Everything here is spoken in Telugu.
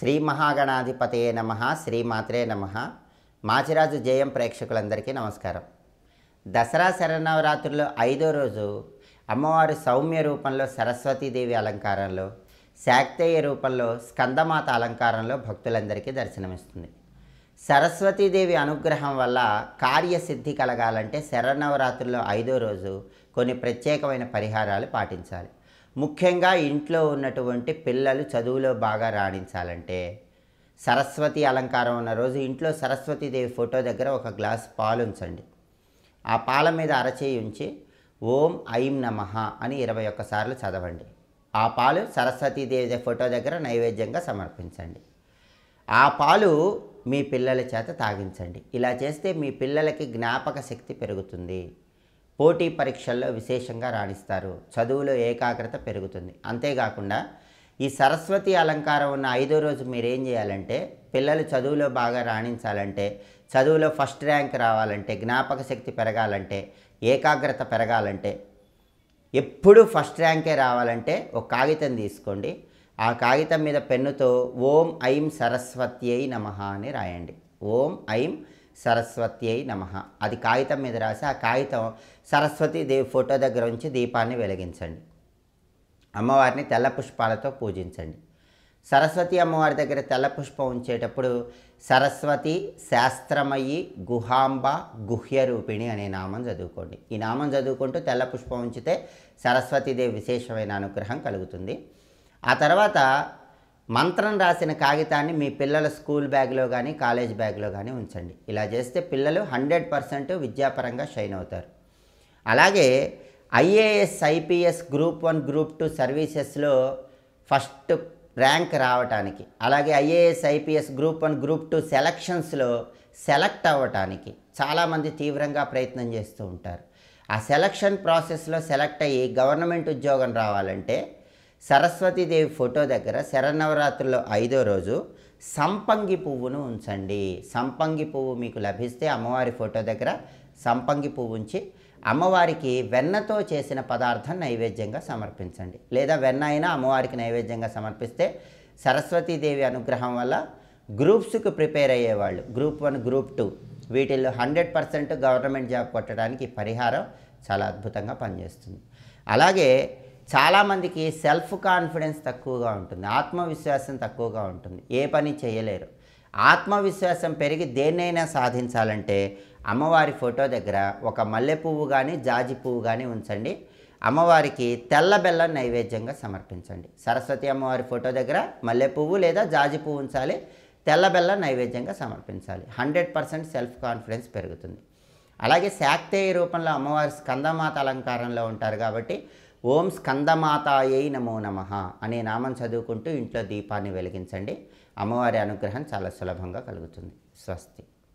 శ్రీ మహాగణాధిపతయే నమ శ్రీమాత్రే నమ మాచిరాజు జయం ప్రేక్షకులందరికీ నమస్కారం దసరా శరనవరాత్రుల్లో ఐదో రోజు అమ్మవారు సౌమ్య రూపంలో సరస్వతీదేవి అలంకారంలో శాక్తేయ రూపంలో స్కందమాత అలంకారంలో భక్తులందరికీ దర్శనమిస్తుంది సరస్వతీదేవి అనుగ్రహం వల్ల కార్యసిద్ధి కలగాలంటే శరనవరాత్రుల్లో ఐదో రోజు కొన్ని ప్రత్యేకమైన పరిహారాలు పాటించాలి ముఖ్యంగా ఇంట్లో ఉన్నటువంటి పిల్లలు చదువులో బాగా రాణించాలంటే సరస్వతి అలంకారం ఉన్న రోజు ఇంట్లో సరస్వతీదేవి ఫోటో దగ్గర ఒక గ్లాస్ పాలు ఉంచండి ఆ పాల మీద అరచేయి ఉంచి ఓం ఐం నమ అని ఇరవై ఒక్కసార్లు చదవండి ఆ పాలు సరస్వతీదేవి ఫోటో దగ్గర నైవేద్యంగా సమర్పించండి ఆ పాలు మీ పిల్లల చేత తాగించండి ఇలా చేస్తే మీ పిల్లలకి జ్ఞాపక శక్తి పెరుగుతుంది పోటీ పరీక్షల్లో విశేషంగా రాణిస్తారు చదువులో ఏకాగ్రత పెరుగుతుంది అంతేకాకుండా ఈ సరస్వతి అలంకారం ఉన్న ఐదో రోజు మీరేం చేయాలంటే పిల్లలు చదువులో బాగా రాణించాలంటే చదువులో ఫస్ట్ ర్యాంక్ రావాలంటే జ్ఞాపక శక్తి పెరగాలంటే ఏకాగ్రత పెరగాలంటే ఎప్పుడు ఫస్ట్ ర్యాంకే రావాలంటే ఒక కాగితం తీసుకోండి ఆ కాగితం మీద పెన్నుతో ఓం ఐం సరస్వత్యై నమ అని రాయండి ఓం ఐం సరస్వతి అయి నమ అది కాగితం మీద రాసి ఆ కాగితం సరస్వతి దేవి ఫోటో దగ్గర ఉంచి దీపాన్ని వెలిగించండి అమ్మవారిని తెల్ల పుష్పాలతో పూజించండి సరస్వతి అమ్మవారి దగ్గర తెల్ల పుష్పం ఉంచేటప్పుడు సరస్వతి శాస్త్రమయ్యి గుహాంబ గుహ్య రూపిణి అనే నామం చదువుకోండి ఈ నామం చదువుకుంటూ తెల్ల పుష్పం ఉంచితే సరస్వతిదేవి విశేషమైన అనుగ్రహం కలుగుతుంది ఆ తర్వాత మంత్రం రాసిన కాగితాన్ని మీ పిల్లల స్కూల్ బ్యాగ్లో కానీ కాలేజ్ బ్యాగ్లో కానీ ఉంచండి ఇలా చేస్తే పిల్లలు హండ్రెడ్ పర్సెంట్ విద్యాపరంగా షైన్ అవుతారు అలాగే IAS IPS group one group two సర్వీసెస్లో ఫస్ట్ ర్యాంక్ రావటానికి అలాగే IAS IPS group one group two సెలక్షన్స్లో సెలెక్ట్ అవ్వటానికి చాలామంది తీవ్రంగా ప్రయత్నం చేస్తూ ఉంటారు ఆ సెలక్షన్ ప్రాసెస్లో సెలెక్ట్ అయ్యి గవర్నమెంట్ ఉద్యోగం రావాలంటే సరస్వతీదేవి ఫోటో దగ్గర శరన్నవరాత్రుల్లో ఐదో రోజు సంపంగి పువ్వును ఉంచండి సంపంగి పువ్వు మీకు లభిస్తే అమ్మవారి ఫోటో దగ్గర సంపంగి పువ్వు ఉంచి అమ్మవారికి వెన్నతో చేసిన పదార్థం నైవేద్యంగా సమర్పించండి లేదా వెన్న అయినా అమ్మవారికి నైవేద్యంగా సమర్పిస్తే సరస్వతీదేవి అనుగ్రహం వల్ల గ్రూప్స్కి ప్రిపేర్ అయ్యేవాళ్ళు గ్రూప్ వన్ గ్రూప్ టూ వీటిల్లో హండ్రెడ్ పర్సెంట్ గవర్నమెంట్ జాబ్ కొట్టడానికి పరిహారం చాలా అద్భుతంగా పనిచేస్తుంది అలాగే చాలామందికి సెల్ఫ్ కాన్ఫిడెన్స్ తక్కువగా ఉంటుంది ఆత్మవిశ్వాసం తక్కువగా ఉంటుంది ఏ పని చేయలేరు ఆత్మవిశ్వాసం పెరిగి దేన్నైనా సాధించాలంటే అమ్మవారి ఫోటో దగ్గర ఒక మల్లె పువ్వు కానీ జాజి పువ్వు కానీ ఉంచండి అమ్మవారికి తెల్ల బెల్ల నైవేద్యంగా సమర్పించండి సరస్వతి అమ్మవారి ఫోటో దగ్గర మల్లె పువ్వు లేదా జాజి పువ్వు ఉంచాలి తెల్ల బెల్ల నైవేద్యంగా సమర్పించాలి హండ్రెడ్ పర్సెంట్ సెల్ఫ్ కాన్ఫిడెన్స్ పెరుగుతుంది అలాగే శాక్తేయ రూపంలో అమ్మవారి స్కందమాత అలంకారంలో ఉంటారు కాబట్టి ఓం స్కందమాతాయై నమో నమ అనే నామం చదువుకుంటూ ఇంట్లో దీపాన్ని వెలిగించండి అమ్మవారి అనుగ్రహం చాలా సులభంగా కలుగుతుంది స్వస్తి